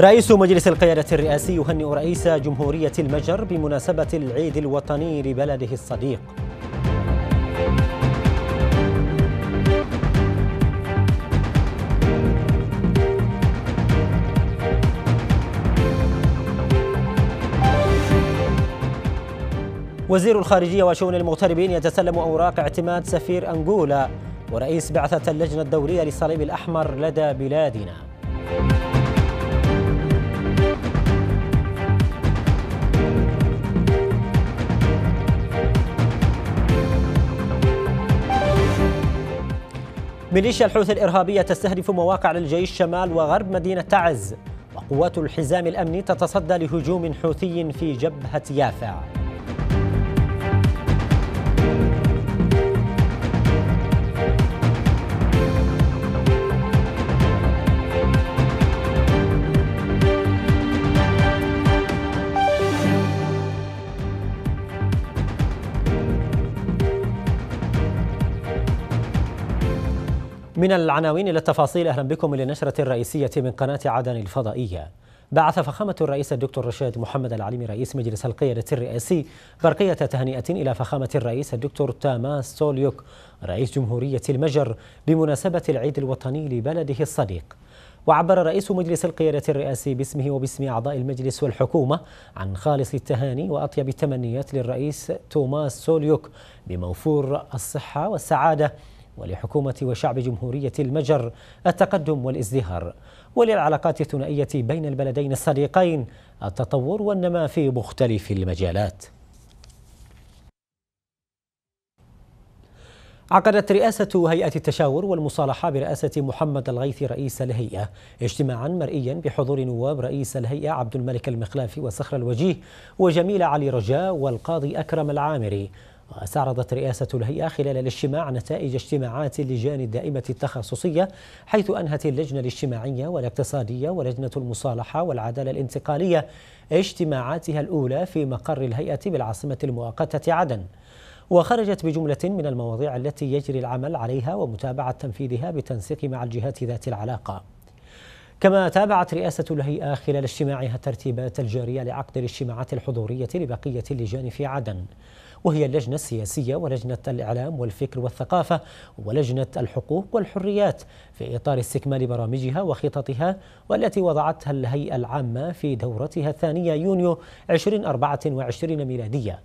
رئيس مجلس القيادة الرئاسي يهنئ رئيس جمهورية المجر بمناسبة العيد الوطني لبلده الصديق وزير الخارجية وشؤون المغتربين يتسلم أوراق اعتماد سفير أنغولا ورئيس بعثة اللجنة الدولية للصليب الأحمر لدى بلادنا ميليشيا الحوثي الإرهابية تستهدف مواقع للجيش شمال وغرب مدينة تعز وقوات الحزام الأمني تتصدى لهجوم حوثي في جبهة يافع من العناوين إلى التفاصيل أهلا بكم إلى النشرة الرئيسية من قناة عدن الفضائية بعث فخامة الرئيس الدكتور رشاد محمد العليمي رئيس مجلس القيادة الرئاسي برقية تهنئة إلى فخامة الرئيس الدكتور تاماس سوليوك رئيس جمهورية المجر بمناسبة العيد الوطني لبلده الصديق وعبر رئيس مجلس القيادة الرئاسي باسمه وباسم أعضاء المجلس والحكومة عن خالص التهاني وأطيب التمنيات للرئيس توماس سوليوك بموفور الصحة والسعادة ولحكومة وشعب جمهورية المجر التقدم والازدهار وللعلاقات الثنائية بين البلدين الصديقين التطور والنماء في مختلف المجالات عقدت رئاسة هيئة التشاور والمصالحة برئاسة محمد الغيث رئيس الهيئة اجتماعا مرئيا بحضور نواب رئيس الهيئة عبد الملك المخلافي وصخر الوجيه وجميل علي رجاء والقاضي أكرم العامري واستعرضت رئاسة الهيئة خلال الاجتماع نتائج اجتماعات اللجان الدائمة التخصصية حيث أنهت اللجنة الاجتماعية والاقتصادية ولجنة المصالحة والعدالة الانتقالية اجتماعاتها الأولى في مقر الهيئة بالعاصمة المؤقتة عدن وخرجت بجملة من المواضيع التي يجري العمل عليها ومتابعة تنفيذها بالتنسيق مع الجهات ذات العلاقة كما تابعت رئاسة الهيئة خلال اجتماعها الترتيبات الجارية لعقد الاجتماعات الحضورية لبقية اللجان في عدن وهي اللجنة السياسية ولجنة الإعلام والفكر والثقافة ولجنة الحقوق والحريات في إطار استكمال برامجها وخططها والتي وضعتها الهيئة العامة في دورتها الثانية يونيو 2024 ميلادية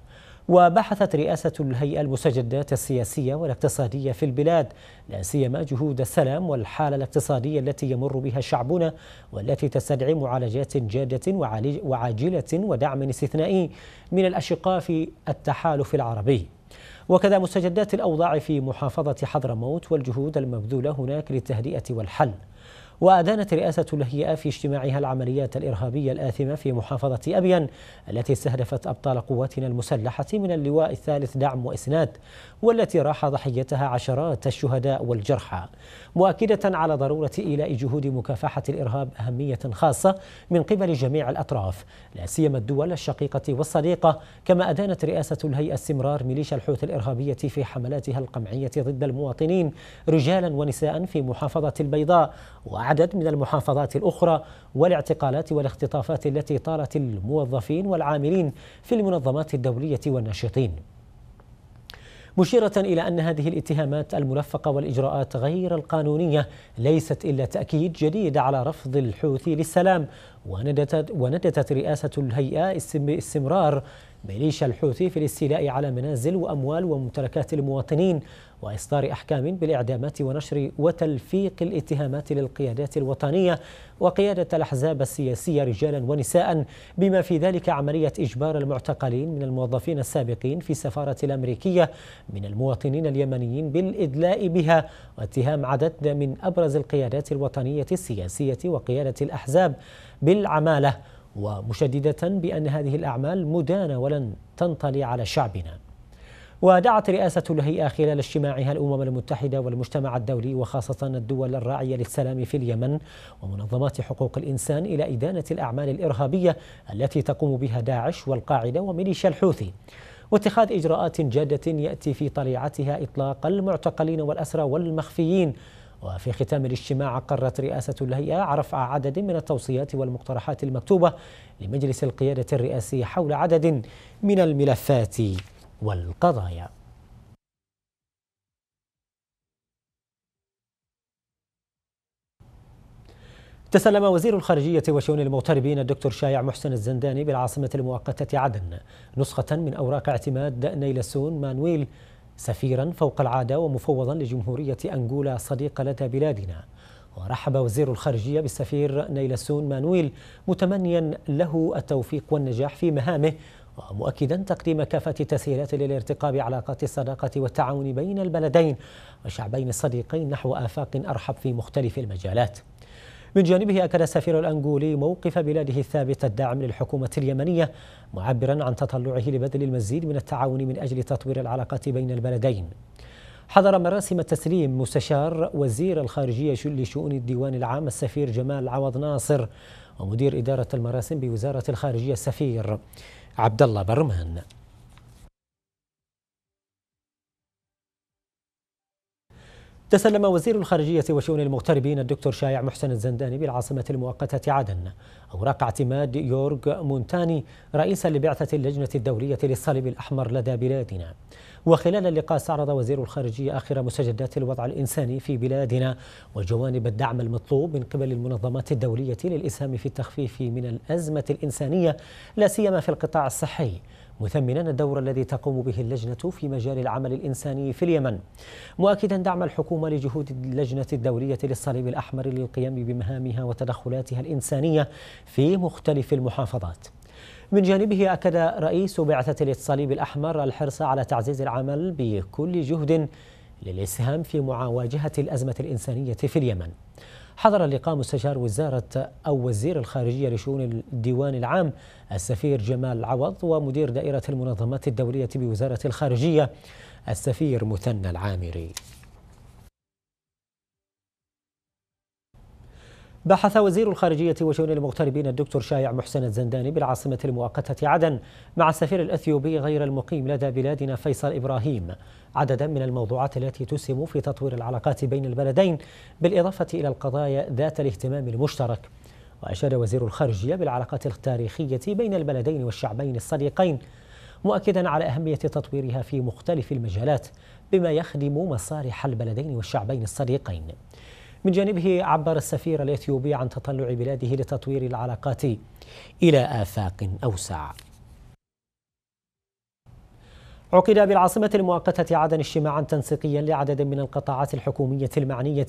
وبحثت رئاسة الهيئة المستجدات السياسية والاقتصادية في البلاد لا سيما جهود السلام والحالة الاقتصادية التي يمر بها شعبنا والتي تستدعي معالجات جادة وعاجلة ودعم استثنائي من الأشقاء في التحالف العربي وكذا مستجدات الأوضاع في محافظة حضرموت والجهود المبذولة هناك للتهدئة والحل وأدانت رئاسة الهيئة في اجتماعها العمليات الإرهابية الآثمة في محافظة أبين التي استهدفت أبطال قواتنا المسلحة من اللواء الثالث دعم وإسناد والتي راح ضحيتها عشرات الشهداء والجرحى مؤكدة على ضرورة إيلاء جهود مكافحة الإرهاب أهمية خاصة من قبل جميع الأطراف لا سيما الدول الشقيقة والصديقة كما أدانت رئاسة الهيئة استمرار ميليشيا الحوث الإرهابية في حملاتها القمعية ضد المواطنين رجالا ونساء في محافظة البيضاء عدد من المحافظات الأخرى والاعتقالات والاختطافات التي طالت الموظفين والعاملين في المنظمات الدولية والناشطين مشيرة إلى أن هذه الاتهامات الملفقة والإجراءات غير القانونية ليست إلا تأكيد جديد على رفض الحوثي للسلام وندت, وندت رئاسة الهيئة استمرار ميليشيا الحوثي في الاستيلاء على منازل وأموال وممتلكات المواطنين وإصدار أحكام بالإعدامات ونشر وتلفيق الاتهامات للقيادات الوطنية وقيادة الأحزاب السياسية رجالا ونساء بما في ذلك عملية إجبار المعتقلين من الموظفين السابقين في السفارة الأمريكية من المواطنين اليمنيين بالإدلاء بها واتهام عدد من أبرز القيادات الوطنية السياسية وقيادة الأحزاب بالعمالة ومشددة بأن هذه الأعمال مدانة ولن تنطلي على شعبنا ودعت رئاسة الهيئة خلال اجتماعها الأمم المتحدة والمجتمع الدولي وخاصة الدول الراعية للسلام في اليمن ومنظمات حقوق الإنسان إلى إدانة الأعمال الإرهابية التي تقوم بها داعش والقاعدة وميليشيا الحوثي واتخاذ إجراءات جادة يأتي في طليعتها إطلاق المعتقلين والأسرى والمخفيين وفي ختام الاجتماع قررت رئاسة الهيئة رفع عدد من التوصيات والمقترحات المكتوبة لمجلس القيادة الرئاسي حول عدد من الملفات والقضايا تسلم وزير الخارجية وشؤون المغتربين الدكتور شايع محسن الزنداني بالعاصمة المؤقتة عدن نسخة من أوراق اعتماد نيلسون مانويل سفيرا فوق العادة ومفوضا لجمهورية أنغولا صديقة لدى بلادنا ورحب وزير الخارجية بالسفير نيلسون مانويل متمنيا له التوفيق والنجاح في مهامه ومؤكدا تقديم كافة التسهيلات للارتقاء بعلاقات الصداقة والتعاون بين البلدين والشعبين الصديقين نحو آفاق أرحب في مختلف المجالات من جانبه أكد السفير الأنغولي موقف بلاده الثابت الداعم للحكومة اليمنية معبرا عن تطلعه لبذل المزيد من التعاون من أجل تطوير العلاقات بين البلدين حضر مراسم التسليم مستشار وزير الخارجية لشؤون الديوان العام السفير جمال عوض ناصر ومدير إدارة المراسم بوزارة الخارجية السفير عبد الله برمان تسلم وزير الخارجية وشؤون المغتربين الدكتور شايع محسن الزنداني بالعاصمة المؤقتة عدن أوراق اعتماد يورغ مونتاني رئيسا لبعثة اللجنة الدولية للصليب الأحمر لدى بلادنا وخلال اللقاء استعرض وزير الخارجية آخر مستجدات الوضع الإنساني في بلادنا وجوانب الدعم المطلوب من قبل المنظمات الدولية للإسهام في التخفيف من الأزمة الإنسانية لا سيما في القطاع الصحي مثمنا الدور الذي تقوم به اللجنة في مجال العمل الإنساني في اليمن مؤكدا دعم الحكومة لجهود اللجنة الدولية للصليب الأحمر للقيام بمهامها وتدخلاتها الإنسانية في مختلف المحافظات من جانبه أكد رئيس بعثة الصليب الأحمر الحرص على تعزيز العمل بكل جهد للإسهام في معاوجة الأزمة الإنسانية في اليمن حضر اللقاء مستشار وزارة أو وزير الخارجية لشؤون الديوان العام السفير جمال عوض ومدير دائرة المنظمات الدولية بوزارة الخارجية السفير مثنى العامري بحث وزير الخارجية وشؤون المغتربين الدكتور شايع محسن الزنداني بالعاصمة المؤقتة عدن مع السفير الأثيوبي غير المقيم لدى بلادنا فيصل إبراهيم عددا من الموضوعات التي تسهم في تطوير العلاقات بين البلدين بالإضافة إلى القضايا ذات الاهتمام المشترك وأشار وزير الخارجية بالعلاقات التاريخية بين البلدين والشعبين الصديقين مؤكدا على أهمية تطويرها في مختلف المجالات بما يخدم مصالح البلدين والشعبين الصديقين من جانبه عبر السفير الاثيوبي عن تطلع بلاده لتطوير العلاقات الى افاق اوسع. عقد بالعاصمة المؤقتة عدن اجتماعا تنسيقيا لعدد من القطاعات الحكومية المعنية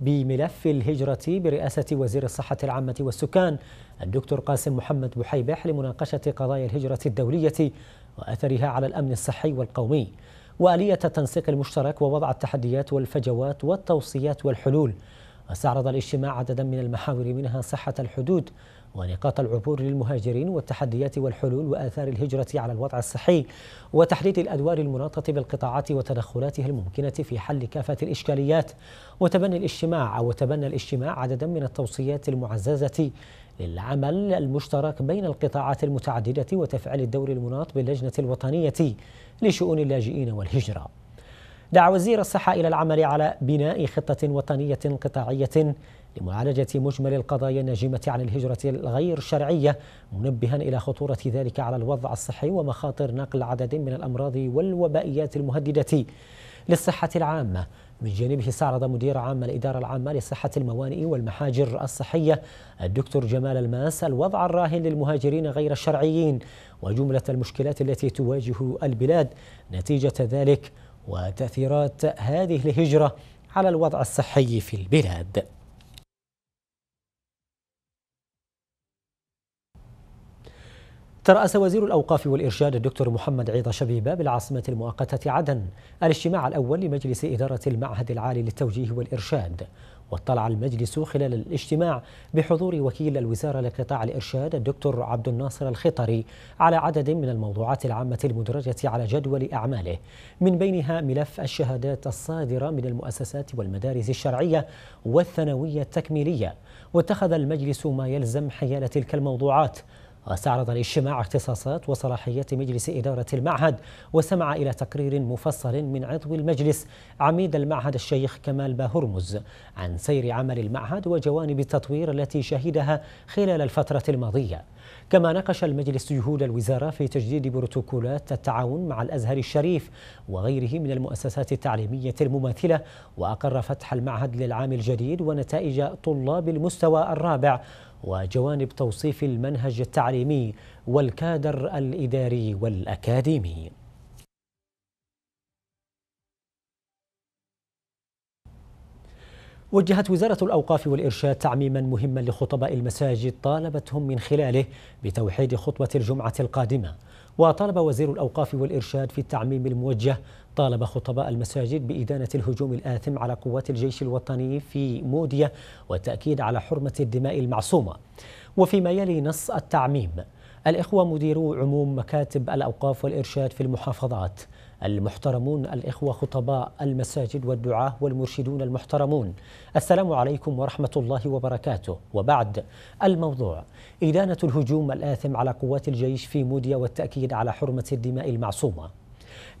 بملف الهجرة برئاسة وزير الصحة العامة والسكان الدكتور قاسم محمد بحيبح لمناقشة قضايا الهجرة الدولية وأثرها على الأمن الصحي والقومي وآلية التنسيق المشترك ووضع التحديات والفجوات والتوصيات والحلول استعرض الاجتماع عددا من المحاور منها صحة الحدود ونقاط العبور للمهاجرين والتحديات والحلول وآثار الهجرة على الوضع الصحي وتحديد الأدوار المناطة بالقطاعات وتدخلاتها الممكنة في حل كافة الإشكاليات وتبني الاجتماع وتبنى الاجتماع عددا من التوصيات المعززة للعمل المشترك بين القطاعات المتعددة وتفعيل الدور المناط باللجنة الوطنية لشؤون اللاجئين والهجرة دعا وزير الصحة إلى العمل على بناء خطة وطنية قطاعية لمعالجة مجمل القضايا الناجمة عن الهجرة الغير شرعية منبها إلى خطورة ذلك على الوضع الصحي ومخاطر نقل عدد من الأمراض والوبائيات المهددة للصحة العامة من جانبه استعرض مدير عام الإدارة العامة لصحة الموانئ والمحاجر الصحية الدكتور جمال الماس الوضع الراهن للمهاجرين غير الشرعيين وجملة المشكلات التي تواجه البلاد نتيجة ذلك وتأثيرات هذه الهجرة على الوضع الصحي في البلاد ترأس وزير الأوقاف والإرشاد الدكتور محمد عيض شبيبة بالعاصمة المؤقتة عدن الاجتماع الأول لمجلس إدارة المعهد العالي للتوجيه والإرشاد واطلع المجلس خلال الاجتماع بحضور وكيل الوزارة لقطاع الإرشاد الدكتور عبد الناصر الخطري على عدد من الموضوعات العامة المدرجة على جدول أعماله من بينها ملف الشهادات الصادرة من المؤسسات والمدارس الشرعية والثانوية التكميلية واتخذ المجلس ما يلزم حيال تلك الموضوعات واستعرض الاجتماع اختصاصات وصلاحيات مجلس إدارة المعهد وسمع إلى تقرير مفصل من عضو المجلس عميد المعهد الشيخ كمال باهرمز عن سير عمل المعهد وجوانب التطوير التي شهدها خلال الفترة الماضية كما ناقش المجلس جهود الوزارة في تجديد بروتوكولات التعاون مع الأزهر الشريف وغيره من المؤسسات التعليمية المماثلة وأقر فتح المعهد للعام الجديد ونتائج طلاب المستوى الرابع وجوانب توصيف المنهج التعليمي والكادر الإداري والأكاديمي وجهت وزارة الأوقاف والإرشاد تعميما مهما لخطباء المساجد طالبتهم من خلاله بتوحيد خطبة الجمعة القادمة وطالب وزير الأوقاف والإرشاد في التعميم الموجه طالب خطباء المساجد بإدانة الهجوم الآثم على قوات الجيش الوطني في موديا والتأكيد على حرمة الدماء المعصومة وفيما يلي نص التعميم الإخوة مديرو عموم مكاتب الأوقاف والإرشاد في المحافظات المحترمون الإخوة خطباء المساجد والدعاة والمرشدون المحترمون السلام عليكم ورحمة الله وبركاته وبعد الموضوع إدانة الهجوم الآثم على قوات الجيش في موديا والتأكيد على حرمة الدماء المعصومة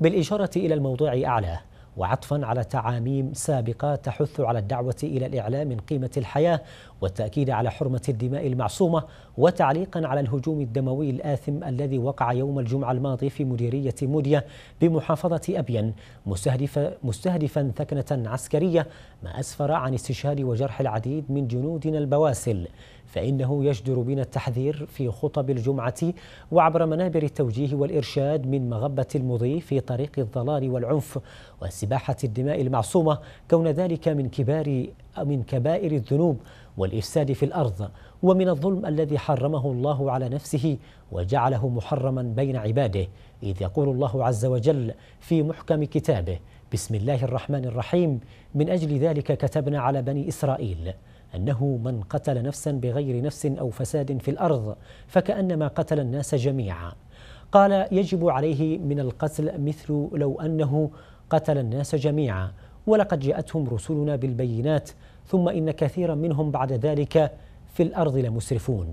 بالإشارة إلى الموضوع أعلاه وعطفا على تعاميم سابقة تحث على الدعوة إلى الإعلام من قيمة الحياة والتأكيد على حرمة الدماء المعصومة وتعليقا على الهجوم الدموي الآثم الذي وقع يوم الجمعة الماضي في مديرية موديا بمحافظة أبين مستهدف مستهدفا ثكنة عسكرية ما أسفر عن استشهاد وجرح العديد من جنودنا البواسل فإنه يجدر بنا التحذير في خطب الجمعة وعبر منابر التوجيه والإرشاد من مغبة المضي في طريق الضلال والعنف وسباحة الدماء المعصومة كون ذلك من كبار من كبائر الذنوب والإفساد في الأرض ومن الظلم الذي حرمه الله على نفسه وجعله محرما بين عباده إذ يقول الله عز وجل في محكم كتابه بسم الله الرحمن الرحيم من أجل ذلك كتبنا على بني إسرائيل أنه من قتل نفسا بغير نفس أو فساد في الأرض فكأنما قتل الناس جميعا قال يجب عليه من القتل مثل لو أنه قتل الناس جميعا ولقد جاءتهم رسلنا بالبينات ثم إن كثيرا منهم بعد ذلك في الأرض لمسرفون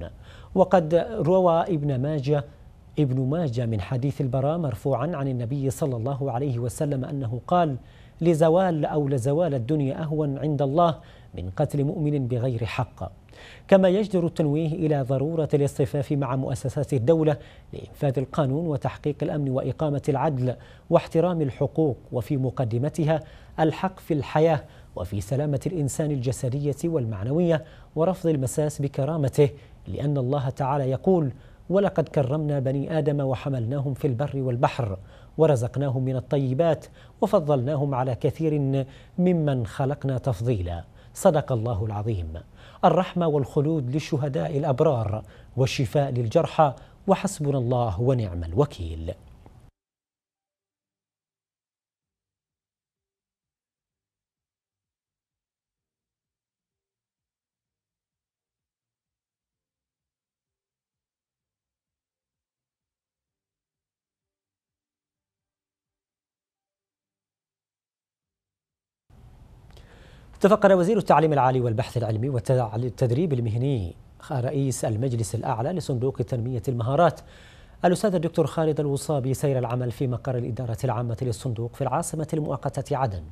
وقد روى ابن ماجه ابن ماجه من حديث البراء مرفوعا عن النبي صلى الله عليه وسلم أنه قال لزوال أو لزوال الدنيا أهون عند الله من قتل مؤمن بغير حق كما يجدر التنويه إلى ضرورة الاصطفاف مع مؤسسات الدولة لإنفاذ القانون وتحقيق الأمن وإقامة العدل واحترام الحقوق وفي مقدمتها الحق في الحياة وفي سلامة الإنسان الجسدية والمعنوية ورفض المساس بكرامته لأن الله تعالى يقول ولقد كرمنا بني آدم وحملناهم في البر والبحر ورزقناهم من الطيبات وفضلناهم على كثير ممن خلقنا تفضيلاً صدق الله العظيم الرحمة والخلود للشهداء الأبرار والشفاء للجرحى وحسبنا الله ونعم الوكيل تفقد وزير التعليم العالي والبحث العلمي والتدريب المهني رئيس المجلس الأعلى لصندوق تنمية المهارات الأستاذ الدكتور خالد الوصابي سير العمل في مقر الإدارة العامة للصندوق في العاصمة المؤقتة عدن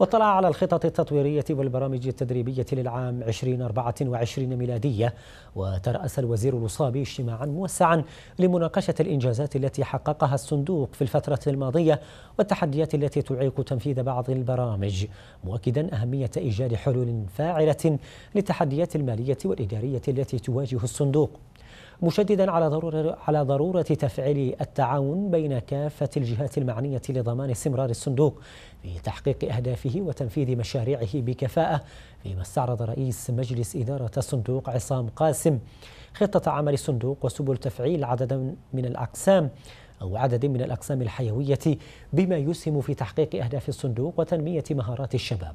واطلع على الخطط التطويرية والبرامج التدريبية للعام 2024 ميلادية وترأس الوزير الوصابي اجتماعا موسعا لمناقشة الإنجازات التي حققها الصندوق في الفترة الماضية والتحديات التي تعيق تنفيذ بعض البرامج مؤكدا أهمية إيجاد حلول فاعلة للتحديات المالية والإدارية التي تواجه الصندوق مشددا على ضرورة على ضرورة تفعيل التعاون بين كافة الجهات المعنية لضمان استمرار الصندوق في تحقيق أهدافه وتنفيذ مشاريعه بكفاءة فيما استعرض رئيس مجلس إدارة الصندوق عصام قاسم خطة عمل الصندوق وسبل تفعيل عدد من الأقسام أو عدد من الأقسام الحيوية بما يسهم في تحقيق أهداف الصندوق وتنمية مهارات الشباب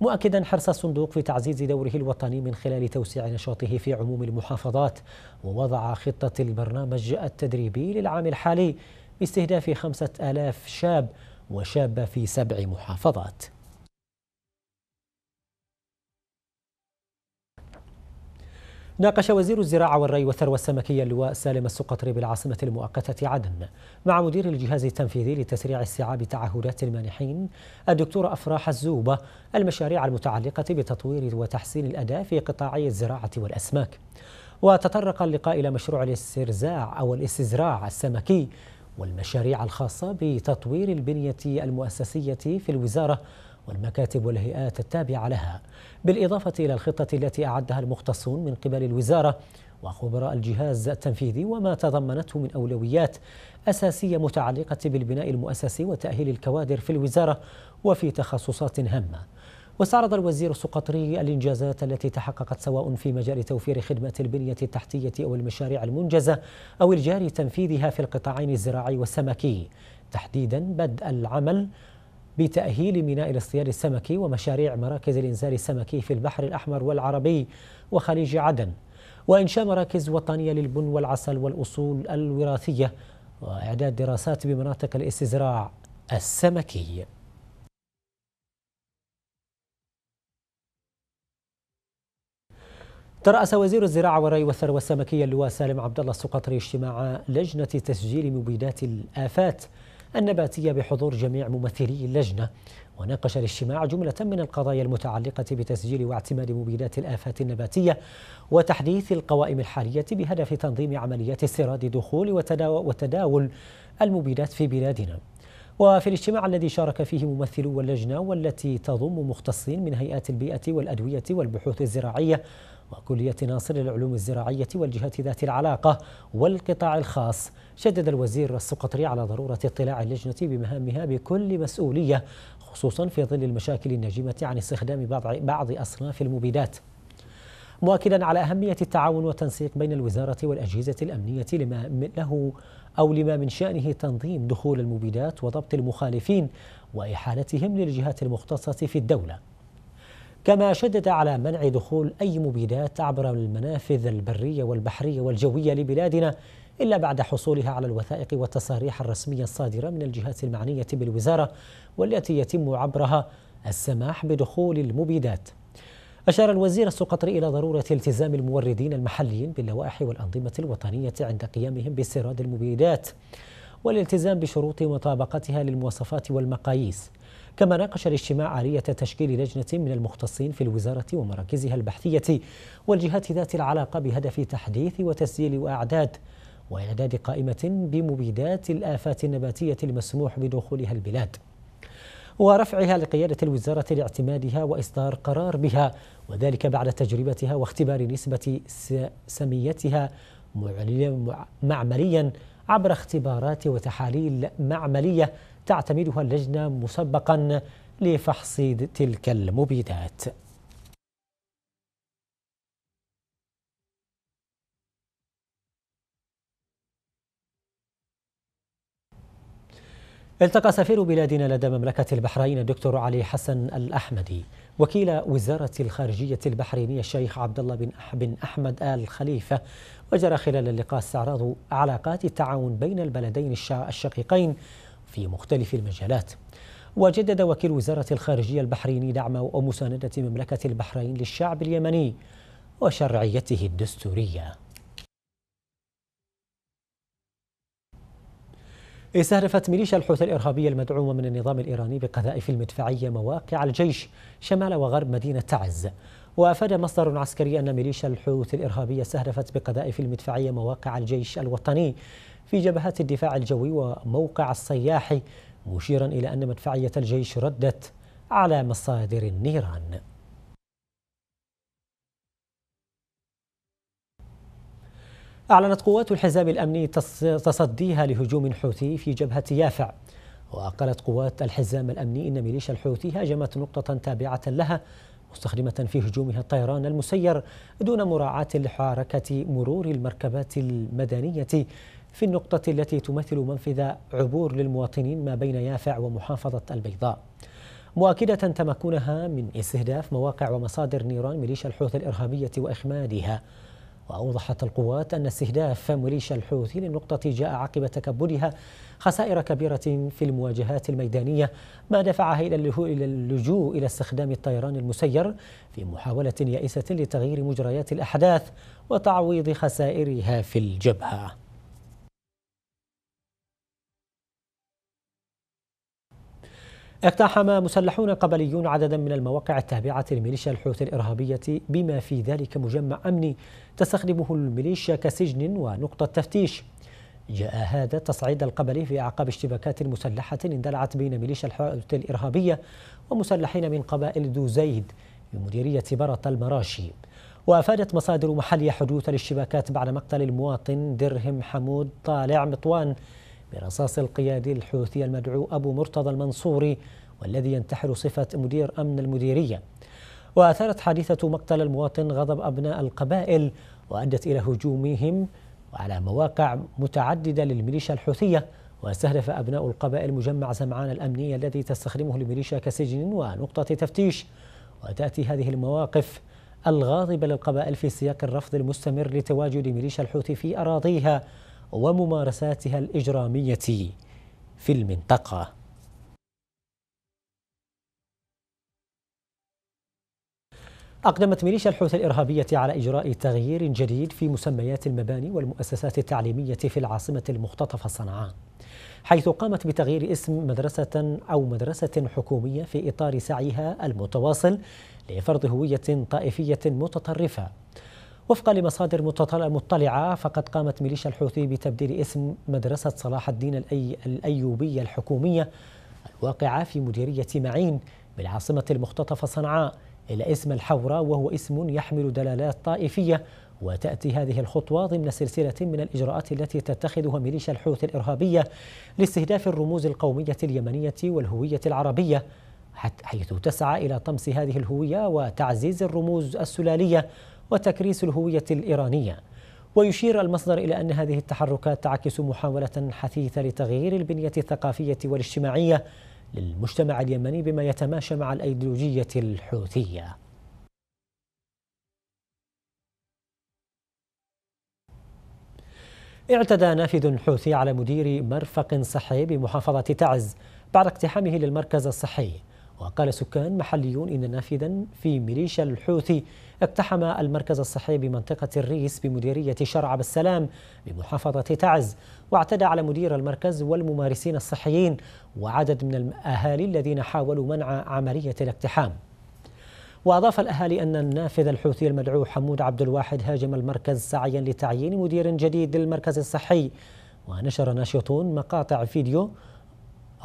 مؤكدا حرص الصندوق في تعزيز دوره الوطني من خلال توسيع نشاطه في عموم المحافظات ووضع خطة البرنامج التدريبي للعام الحالي باستهداف خمسة آلاف شاب وشابة في سبع محافظات ناقش وزير الزراعة والري والثروة السمكية اللواء سالم السقطري بالعاصمة المؤقتة عدن مع مدير الجهاز التنفيذي لتسريع استيعاب تعهدات المانحين الدكتورة أفراح الزوبة المشاريع المتعلقة بتطوير وتحسين الأداء في قطاعي الزراعة والأسماك وتطرق اللقاء إلى مشروع الاسترزاع أو الاستزراع السمكي والمشاريع الخاصة بتطوير البنية المؤسسية في الوزارة والمكاتب والهيئات التابعة لها بالإضافة إلى الخطة التي أعدها المختصون من قبل الوزارة وخبراء الجهاز التنفيذي وما تضمنته من أولويات أساسية متعلقة بالبناء المؤسسي وتأهيل الكوادر في الوزارة وفي تخصصات هامة واستعرض الوزير السقطري الإنجازات التي تحققت سواء في مجال توفير خدمة البنية التحتية أو المشاريع المنجزة أو الجاري تنفيذها في القطاعين الزراعي والسمكي تحديدا بدء العمل بتأهيل ميناء الاصطياد السمكي ومشاريع مراكز الإنزال السمكي في البحر الأحمر والعربي وخليج عدن وإنشاء مراكز وطنية للبن والعسل والأصول الوراثية وإعداد دراسات بمناطق الاستزراع السمكي ترأس وزير الزراعة والري والثروة السمكية اللواء سالم عبد الله السقطري اجتماع لجنة تسجيل مبيدات الآفات النباتية بحضور جميع ممثلي اللجنة وناقش الاجتماع جملة من القضايا المتعلقة بتسجيل واعتماد مبيدات الآفات النباتية وتحديث القوائم الحالية بهدف تنظيم عمليات استيراد دخول وتداول المبيدات في بلادنا وفي الاجتماع الذي شارك فيه ممثلو اللجنة والتي تضم مختصين من هيئات البيئة والأدوية والبحوث الزراعية وكلية ناصر للعلوم الزراعية والجهات ذات العلاقة والقطاع الخاص شدد الوزير السقطري على ضرورة اطلاع اللجنة بمهامها بكل مسؤولية خصوصا في ظل المشاكل الناجمة عن استخدام بعض, بعض أصناف المبيدات مؤكدا على أهمية التعاون والتنسيق بين الوزارة والأجهزة الأمنية لما له أو لما من شأنه تنظيم دخول المبيدات وضبط المخالفين وإحالتهم للجهات المختصة في الدولة كما شدد على منع دخول أي مبيدات عبر المنافذ البرية والبحرية والجوية لبلادنا إلا بعد حصولها على الوثائق والتصاريح الرسمية الصادرة من الجهات المعنية بالوزارة والتي يتم عبرها السماح بدخول المبيدات أشار الوزير السقطري إلى ضرورة التزام الموردين المحليين باللوائح والأنظمة الوطنية عند قيامهم باستيراد المبيدات والالتزام بشروط مطابقتها للمواصفات والمقاييس كما ناقش الاجتماع آلية تشكيل لجنة من المختصين في الوزارة ومراكزها البحثية والجهات ذات العلاقة بهدف تحديث وتسجيل وأعداد وإعداد قائمة بمبيدات الآفات النباتية المسموح بدخولها البلاد ورفعها لقيادة الوزارة لاعتمادها وإصدار قرار بها وذلك بعد تجربتها واختبار نسبة سميتها معمليا عبر اختبارات وتحاليل معملية تعتمدها اللجنة مسبقا لفحص تلك المبيدات التقى سفير بلادنا لدى مملكة البحرين الدكتور علي حسن الأحمدي وكيل وزارة الخارجية البحرينية الشيخ عبد الله بن أحمد آل خليفة وجرى خلال اللقاء استعراض علاقات التعاون بين البلدين الشقيقين في مختلف المجالات وجدد وكيل وزارة الخارجية البحريني دعم ومساندة مملكة البحرين للشعب اليمني وشرعيته الدستورية استهدفت ميليشيا الحوثي الإرهابية المدعومة من النظام الإيراني بقذائف المدفعية مواقع الجيش شمال وغرب مدينة تعز وأفاد مصدر عسكري أن ميليشيا الحوثي الإرهابية استهدفت بقذائف المدفعية مواقع الجيش الوطني في جبهات الدفاع الجوي وموقع الصياحي مشيرا إلى أن مدفعية الجيش ردت على مصادر النيران أعلنت قوات الحزام الأمني تصديها لهجوم حوثي في جبهة يافع وقالت قوات الحزام الأمني إن ميليشيا الحوثي هاجمت نقطة تابعة لها مستخدمة في هجومها الطيران المسير دون مراعاة لحركة مرور المركبات المدنية في النقطة التي تمثل منفذ عبور للمواطنين ما بين يافع ومحافظة البيضاء مؤكدة تمكنها من استهداف مواقع ومصادر نيران ميليشيا الحوثي الإرهابية وإخمادها وأوضحت القوات أن استهداف ميليشيا الحوثي للنقطة جاء عقب تكبدها خسائر كبيرة في المواجهات الميدانية ما دفعها إلى اللجوء إلى استخدام الطيران المسير في محاولة يائسة لتغيير مجريات الأحداث وتعويض خسائرها في الجبهة اقتحم مسلحون قبليون عددا من المواقع التابعة لميليشيا الحوثي الإرهابية بما في ذلك مجمع أمني تستخدمه الميليشيا كسجن ونقطة تفتيش جاء هذا التصعيد القبلي في أعقاب اشتباكات مسلحة اندلعت بين ميليشيا الحوثي الإرهابية ومسلحين من قبائل دوزيد بمديرية برط المراشي وأفادت مصادر محلية حدوث الاشتباكات بعد مقتل المواطن درهم حمود طالع مطوان برصاص القيادي الحوثي المدعو أبو مرتضى المنصوري والذي ينتحر صفة مدير أمن المديرية وأثارت حادثة مقتل المواطن غضب أبناء القبائل وأدت إلى هجومهم على مواقع متعددة للميليشيا الحوثية واستهدف أبناء القبائل مجمع زمعان الأمني الذي تستخدمه الميليشيا كسجن ونقطة تفتيش وتأتي هذه المواقف الغاضبة للقبائل في سياق الرفض المستمر لتواجد ميليشيا الحوثي في أراضيها وممارساتها الإجرامية في المنطقة أقدمت ميليشيا الحوثي الإرهابية على إجراء تغيير جديد في مسميات المباني والمؤسسات التعليمية في العاصمة المختطفة صنعاء حيث قامت بتغيير اسم مدرسة أو مدرسة حكومية في إطار سعيها المتواصل لفرض هوية طائفية متطرفة وفقا لمصادر مطلعة فقد قامت ميليشيا الحوثي بتبديل اسم مدرسة صلاح الدين الأيوبية الحكومية الواقعة في مديرية معين بالعاصمة المختطفة صنعاء إلى اسم الحورة وهو اسم يحمل دلالات طائفية وتأتي هذه الخطوة ضمن سلسلة من الإجراءات التي تتخذها ميليشيا الحوثي الإرهابية لاستهداف الرموز القومية اليمنية والهوية العربية حيث تسعى إلى طمس هذه الهوية وتعزيز الرموز السلالية وتكريس الهوية الإيرانية ويشير المصدر إلى أن هذه التحركات تعكس محاولة حثيثة لتغيير البنية الثقافية والاجتماعية للمجتمع اليمني بما يتماشى مع الأيديولوجية الحوثية اعتدى نافذ حوثي على مدير مرفق صحي بمحافظة تعز بعد اقتحامه للمركز الصحي وقال سكان محليون إن نافذا في ميليشيا الحوثي اقتحم المركز الصحي بمنطقة الريس بمديرية شرع السلام بمحافظة تعز واعتدى على مدير المركز والممارسين الصحيين وعدد من الأهالي الذين حاولوا منع عملية الاقتحام وأضاف الأهالي أن النافذ الحوثي المدعو حمود عبد الواحد هاجم المركز سعيا لتعيين مدير جديد للمركز الصحي ونشر ناشطون مقاطع فيديو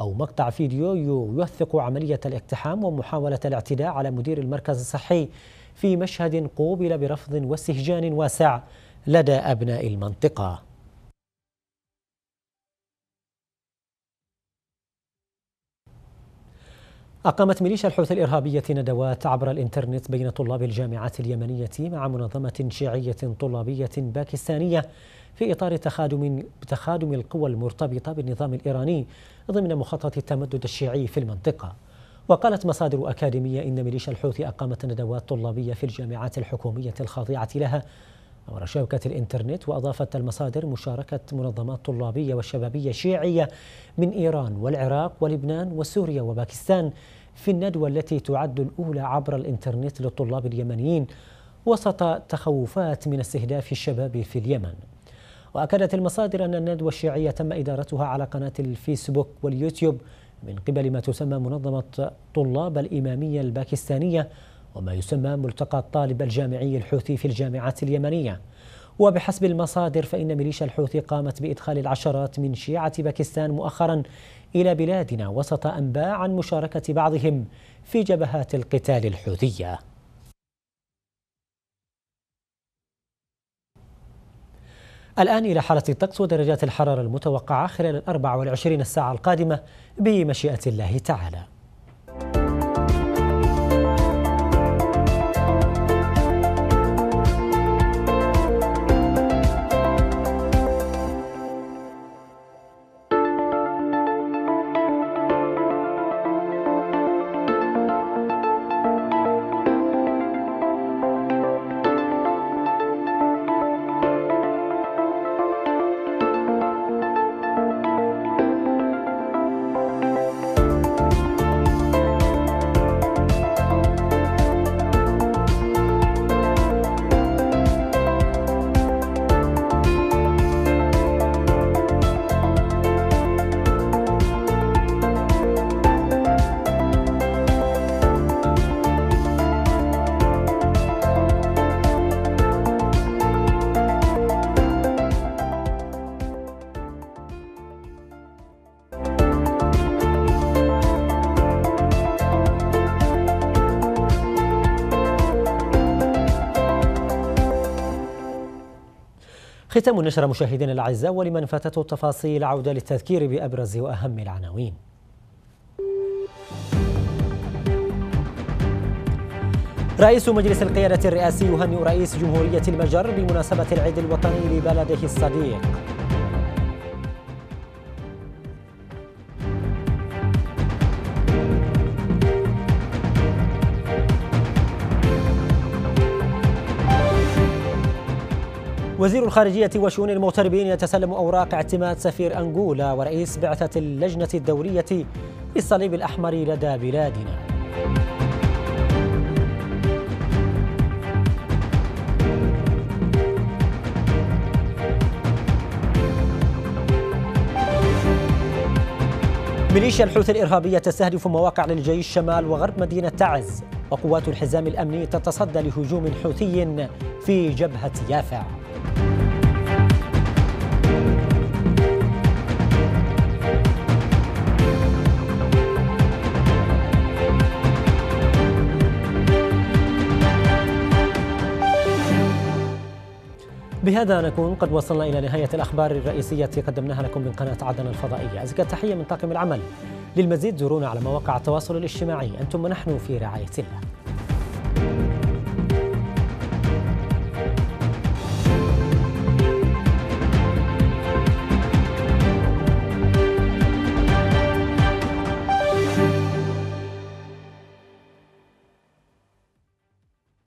أو مقطع فيديو يوثق عملية الاقتحام ومحاولة الاعتداء على مدير المركز الصحي في مشهد قوبل برفض واستهجان واسع لدى أبناء المنطقة أقامت ميليشيا الحوثي الإرهابية ندوات عبر الإنترنت بين طلاب الجامعات اليمنية مع منظمة شيعية طلابية باكستانية في إطار تخادم تخادم القوى المرتبطة بالنظام الإيراني ضمن مخطط التمدد الشيعي في المنطقة وقالت مصادر أكاديمية إن ميليشيا الحوثي أقامت ندوات طلابية في الجامعات الحكومية الخاضعة لها عبر شبكة الإنترنت وأضافت المصادر مشاركة منظمات طلابية وشبابية شيعية من إيران والعراق ولبنان وسوريا وباكستان في الندوة التي تعد الأولى عبر الإنترنت للطلاب اليمنيين وسط تخوفات من استهداف الشباب في اليمن وأكدت المصادر أن الندوة الشيعية تم إدارتها على قناة الفيسبوك واليوتيوب من قبل ما تسمى منظمة طلاب الإمامية الباكستانية وما يسمى ملتقى الطالب الجامعي الحوثي في الجامعات اليمنية وبحسب المصادر فإن ميليشيا الحوثي قامت بإدخال العشرات من شيعة باكستان مؤخرا إلى بلادنا وسط أنباء عن مشاركة بعضهم في جبهات القتال الحوثية الآن إلى حالة الطقس ودرجات الحرارة المتوقعة خلال الأربع والعشرين الساعة القادمة بمشيئة الله تعالى ختام النشرة مشاهدينا الأعزاء ولمن فاتته التفاصيل عودة للتذكير بأبرز وأهم العناوين رئيس مجلس القيادة الرئاسي يهنئ رئيس جمهورية المجر بمناسبة العيد الوطني لبلده الصديق وزير الخارجية وشؤون المغتربين يتسلم أوراق اعتماد سفير أنغولا ورئيس بعثة اللجنة الدورية للصليب الأحمر لدى بلادنا ميليشيا الحوثي الإرهابية تستهدف مواقع للجيش شمال وغرب مدينة تعز وقوات الحزام الأمني تتصدى لهجوم حوثي في جبهة يافع بهذا نكون قد وصلنا إلى نهاية الأخبار الرئيسية قدمناها لكم من قناة عدن الفضائية أزكى تحية من طاقم العمل للمزيد زورونا على مواقع التواصل الاجتماعي أنتم ونحن في رعاية الله